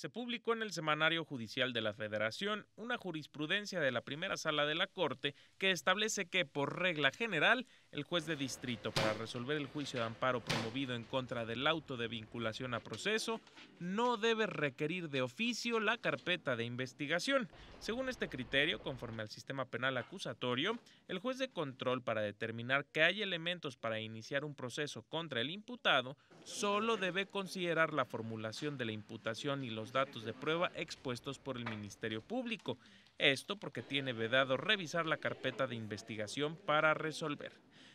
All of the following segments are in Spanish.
se publicó en el Semanario Judicial de la Federación una jurisprudencia de la primera sala de la Corte que establece que, por regla general, el juez de distrito para resolver el juicio de amparo promovido en contra del auto de vinculación a proceso no debe requerir de oficio la carpeta de investigación. Según este criterio, conforme al sistema penal acusatorio, el juez de control para determinar que hay elementos para iniciar un proceso contra el imputado solo debe considerar la formulación de la imputación y los datos de prueba expuestos por el Ministerio Público. Esto porque tiene vedado revisar la carpeta de investigación para resolver.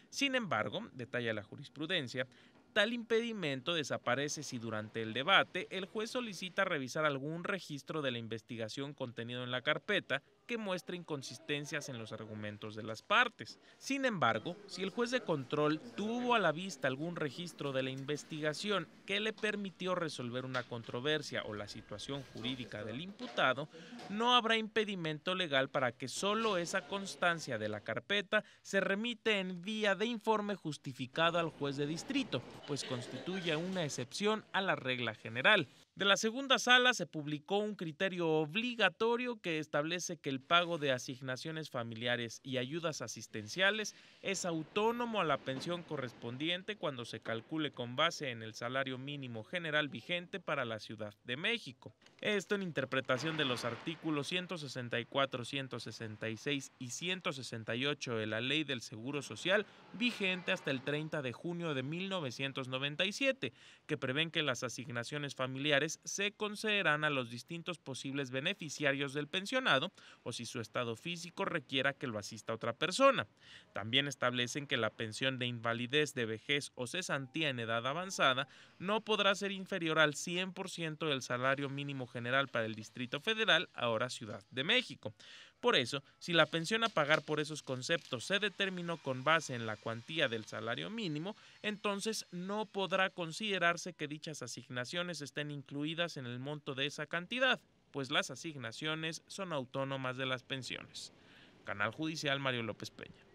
Sin embargo, detalla la jurisprudencia, tal impedimento desaparece si durante el debate el juez solicita revisar algún registro de la investigación contenido en la carpeta que muestra inconsistencias en los argumentos de las partes. Sin embargo, si el juez de control tuvo a la vista algún registro de la investigación que le permitió resolver una controversia o la situación jurídica del imputado, no habrá impedimento legal para que solo esa constancia de la carpeta se remite en vía de informe justificado al juez de distrito, pues constituye una excepción a la regla general. De la segunda sala se publicó un criterio obligatorio que establece que el pago de asignaciones familiares y ayudas asistenciales es autónomo a la pensión correspondiente cuando se calcule con base en el salario mínimo general vigente para la Ciudad de México. Esto en interpretación de los artículos 164, 166 y 168 de la Ley del Seguro Social vigente hasta el 30 de junio de 1997, que prevén que las asignaciones familiares se concederán a los distintos posibles beneficiarios del pensionado o si su estado físico requiera que lo asista otra persona. También establecen que la pensión de invalidez, de vejez o cesantía en edad avanzada no podrá ser inferior al 100% del salario mínimo general para el Distrito Federal, ahora Ciudad de México. Por eso, si la pensión a pagar por esos conceptos se determinó con base en la cuantía del salario mínimo, entonces no podrá considerarse que dichas asignaciones estén incluidas en el monto de esa cantidad, pues las asignaciones son autónomas de las pensiones. Canal Judicial Mario López Peña.